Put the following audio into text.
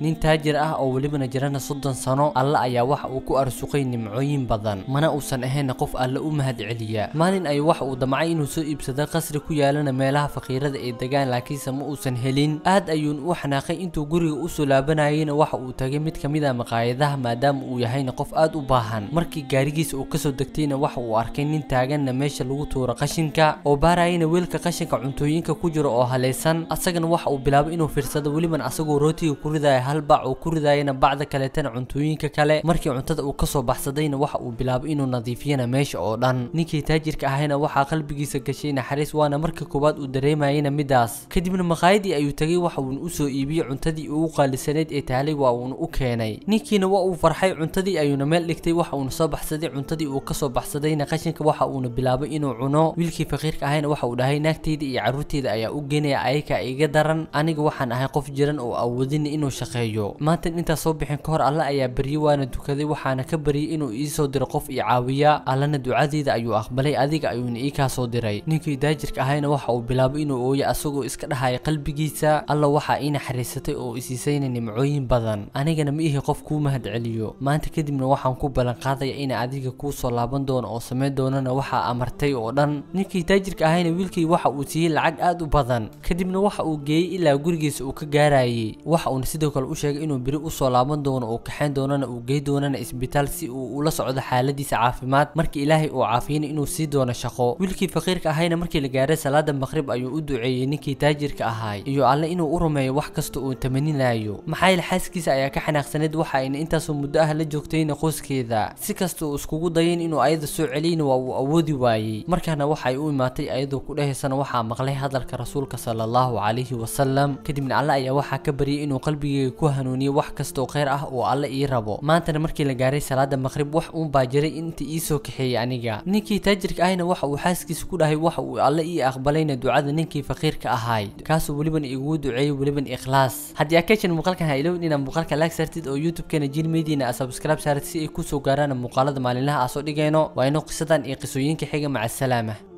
nin taajir ah oo welibana jirana soddon sano alla ayaa waxa uu ku arsuqay nimcooyin badan mana uusan ahayna qof alle u mahad celiya maalin ay wax uu damacay inuu soo iibsado qasri ku yaalana meelaha faqiirada ee degaan laakiinse ma uusan helin aad ayuun u xanaaqay intuu guriga usoo laabanayayna waxa uu tagay mid ka mid a ah maqaayadaha maadaama uu yahayna qof aad u baahan markii gaarigiisa uu kasoo degtayna waxa uu arkay nin taaganna meesha lagu tuuro qashinka oo baarayayna weelka qashinka cuntooyinka ku jiro oo halaysan asagana waxa uu bilaabay inuu fiirsado weliban asagoo rootiga ku ridaya hal bac oo ku ridayana bacda kaleetana cuntooyinka kale markii cuntada uu kasoo baxsadayna waxa uu bilaabay inuu nadiifiyana meesha oo dhan ninkii taajirka ahayna waxaa qalbigiisa gashay naxariis waana marka koowaad uu dareemayayna midaas kadibna maqaayadii ayuu tegay waxa uuna usoo iibiyey cuntadii uu qaalisanayd ee tahalay waa uuna u keenay ninkiina waa uu farxay cuntadii ayuuna meel dhigtay waxa uuna soo baxsaday cuntadii uu kasoo baxsadayna qashinka waxa uuna bilaabay inuu cuno wiilkii faqiirka ahayna waxa uu dhahay naagteyda iyo caruurteyda ayaa u geenaya ayakaa iga daran aniga waxaan ahay qof jiran oo awoodina inuu shaqo shaqeeyo maanta intaa soo bixin ka hor alla ayaa baryey waana dukaday waxaana ka baryey inuu iisoo diro qof i caawiya allana ducadeyda ayuu aqbalay adiga ayuuna ii kaa soo diray ninkii daajirka ahayna waxa uu bilaabay inuu ooyo asagoo iska dhahaya qalbigiisa alla waxaa ii naxariisatay oo isiisayna nimcooyin badan anigana ma ihi qof kuu mahad celiyo maanta kadibna waxaan ku ballanqaadaya ina adiga kuu soo laaban doono oo samayn doonana waxaa amartay oo dhan ninkii daajirka ahayna wiilkii waxa uu siiyey lacag aad u badan kadibna waxa uu geeyey ilaa gurigiisa uu ka gaarayay waxa uuna sidoo kale hospital u sheegay inuu beri usoo laaban doono oo kaxayn doonana uu gey doonana isbitaal si uu ula socdo xaaladiisa caafimaad markii ilaahay uu caafiyana inuu sii doono shaqo wiilkii faqiirka ahayna markii la gaaray salaada maqrib ayuu u duceeyey ninkii taajirka ahaay iyo alle inuu u rumeeyo wax kasta uu tamaninayo maxaa yeele xaaskiisa ayaa ka xanaaqsaneyd waxa ayna intaasoo muddo ah la joogtayna qoyskeeda si kasta uu iskugu dayan inuu ayada soo celiyna waa uu awoodi waayey markaana waxay u imaatay ayadoo ku dhehaysan waxaa maqlay hadalka rasuulka sala allahu calayhi wasalam kadibna alle ayaa waxaa ka bariyay inuu qalbigeega ku hanuuniyo wax kasta oo khayr ah oo alle ii rabo maanta markii la gaaray salaada magrib wax uu baajiray intii ii soo kaxeeyey aniga ninkii taajirka ahayna waxa uu xaaskiisa ku dhahay wax uu alle ii aqbalayna ducada ninkii faqiirka kaas kaasuu waliba igu duceeyey waliba ikhlaas hadii aad ka jeen muuqaalkan ha ilowin inaad muuqaalka laag saartid oo youtube kana jeen mediana subscribe saartid si ay ku soo gaaraan muqaalada maalinlaha aa soo dhigayno waa inuu qisadan iyo qisooyinka xiga maca salaama